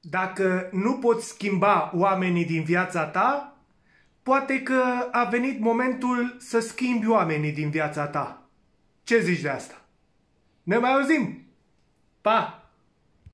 Dacă nu poți schimba oamenii din viața ta, poate că a venit momentul să schimbi oamenii din viața ta. Ce zici de asta? Ne mai auzim! Pa!